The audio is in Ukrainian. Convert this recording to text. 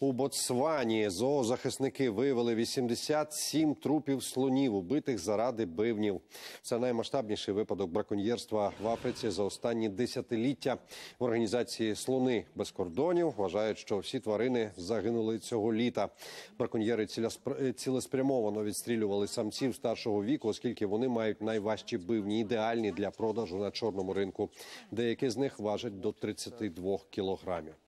У Ботсвані зоозахисники виявили 87 трупів слонів, убитих заради бивнів. Це наймасштабніший випадок браконьєрства в Африці за останні десятиліття. В організації слони без кордонів вважають, що всі тварини загинули цього літа. Браконьєри е, цілеспрямовано відстрілювали самців старшого віку, оскільки вони мають найважчі бивні, ідеальні для продажу на чорному ринку. Деякі з них важать до 32 кілограмів.